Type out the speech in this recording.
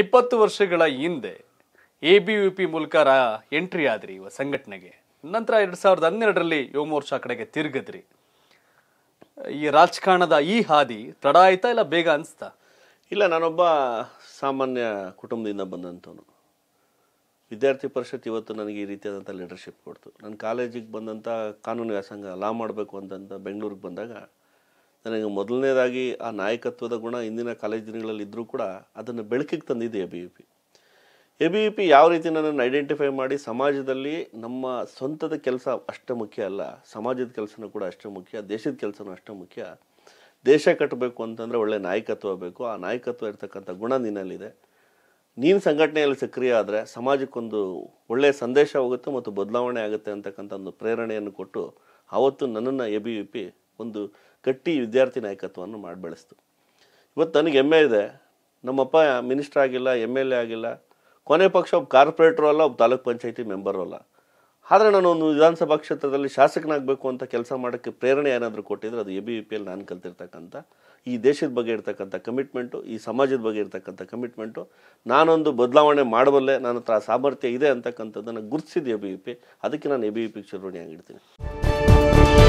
ಇಪ್ಪತ್ತು ವರ್ಷಗಳ ಹಿಂದೆ ಎ ಬಿ ಯು ಪಿ ಮೂಲಕ ರಾ ಎಂಟ್ರಿ ಆದ್ರಿ ಇವ ಸಂಘಟನೆಗೆ ನಂತರ ಎರಡು ಸಾವಿರದ ಹನ್ನೆರಡರಲ್ಲಿ ಯುವ ಮೋರ್ಚಾ ಕಡೆಗೆ ತಿರುಗಿದ್ರಿ ಈ ರಾಜಕಾರಣದ ಈ ಹಾದಿ ತಡ ಆಯ್ತಾ ಇಲ್ಲ ಬೇಗ ಅನಿಸ್ತಾ ಇಲ್ಲ ನಾನೊಬ್ಬ ಸಾಮಾನ್ಯ ಕುಟುಂಬದಿಂದ ಬಂದಂಥವನು ವಿದ್ಯಾರ್ಥಿ ಪರಿಷತ್ ಇವತ್ತು ನನಗೆ ಈ ರೀತಿಯಾದಂಥ ಲೀಡರ್ಶಿಪ್ ಕೊಡ್ತು ನಾನು ಕಾಲೇಜಿಗೆ ಬಂದಂಥ ಕಾನೂನು ವ್ಯಾಸಂಗ ಲಾ ಮಾಡಬೇಕು ಅಂತಂತ ಬೆಂಗಳೂರಿಗೆ ಬಂದಾಗ ನನಗೆ ಮೊದಲನೇದಾಗಿ ಆ ನಾಯಕತ್ವದ ಗುಣ ಇಂದಿನ ಕಾಲೇಜು ದಿನಗಳಲ್ಲಿ ಇದ್ದರೂ ಕೂಡ ಅದನ್ನು ಬೆಳಕಿಗೆ ತಂದಿದೆ A B U P A B U P ಯಾವ ರೀತಿ ನನ್ನನ್ನು ಐಡೆಂಟಿಫೈ ಮಾಡಿ ಸಮಾಜದಲ್ಲಿ ನಮ್ಮ ಸ್ವಂತದ ಕೆಲಸ ಅಷ್ಟೇ ಮುಖ್ಯ ಅಲ್ಲ ಸಮಾಜದ ಕೆಲಸನೂ ಕೂಡ ಅಷ್ಟೇ ಮುಖ್ಯ ದೇಶದ ಕೆಲಸನೂ ಅಷ್ಟೇ ಮುಖ್ಯ ದೇಶ ಕಟ್ಟಬೇಕು ಅಂತಂದರೆ ಒಳ್ಳೆ ನಾಯಕತ್ವ ಬೇಕು ಆ ನಾಯಕತ್ವ ಇರತಕ್ಕಂಥ ಗುಣ ನಿನ್ನಲ್ಲಿದೆ ನೀನು ಸಂಘಟನೆಯಲ್ಲಿ ಸಕ್ರಿಯ ಆದರೆ ಸಮಾಜಕ್ಕೊಂದು ಒಳ್ಳೆಯ ಸಂದೇಶ ಹೋಗುತ್ತೆ ಮತ್ತು ಬದಲಾವಣೆ ಆಗುತ್ತೆ ಅಂತಕ್ಕಂಥ ಒಂದು ಪ್ರೇರಣೆಯನ್ನು ಕೊಟ್ಟು ಆವತ್ತು ನನ್ನನ್ನು ಎ ಬಿ ಯು ಪಿ ಒಂದು ಗಟ್ಟಿ ವಿದ್ಯಾರ್ಥಿ ನಾಯಕತ್ವವನ್ನು ಮಾಡಿ ಬೆಳೆಸ್ತು ಇವತ್ತು ನನಗೆ ಹೆಮ್ಮೆ ಇದೆ ನಮ್ಮಪ್ಪ ಮಿನಿಸ್ಟ್ರಾಗಿಲ್ಲ ಆಗಿಲ್ಲ ಎಮ್ ಎಲ್ ಎ ಆಗಿಲ್ಲ ಕೊನೆ ಪಕ್ಷ ಒಬ್ಬ ಕಾರ್ಪೊರೇಟ್ರು ಅಲ್ಲ ಒಬ್ಬ ತಾಲೂಕು ಪಂಚಾಯತಿ ಮೆಂಬರು ಅಲ್ಲ ಆದರೆ ನಾನು ಒಂದು ವಿಧಾನಸಭಾ ಕ್ಷೇತ್ರದಲ್ಲಿ ಶಾಸಕನಾಗಬೇಕು ಅಂತ ಕೆಲಸ ಮಾಡೋಕ್ಕೆ ಪ್ರೇರಣೆ ಏನಾದರೂ ಕೊಟ್ಟಿದ್ರೆ ಅದು ಎ ಬಿ ವಿ ಪಿಯಲ್ಲಿ ನಾನು ಕಲ್ತಿರ್ತಕ್ಕಂಥ ಈ ದೇಶದ ಬಗ್ಗೆ ಇರ್ತಕ್ಕಂಥ ಕಮಿಟ್ಮೆಂಟು ಈ ಸಮಾಜದ ಬಗ್ಗೆ ಇರ್ತಕ್ಕಂಥ ಕಮಿಟ್ಮೆಂಟು ನಾನೊಂದು ಬದಲಾವಣೆ ಮಾಡಬಲ್ಲೆ ನನ್ನ ಹತ್ರ ಸಾಮರ್ಥ್ಯ ಇದೆ ಅಂತಕ್ಕಂಥದ್ದನ್ನು ಗುರ್ತಿಸಿದ್ದು ಎ ಬಿ ವಿ ಪಿ ಅದಕ್ಕೆ ನಾನು ಎ ಬಿ ವಿ ಪಿ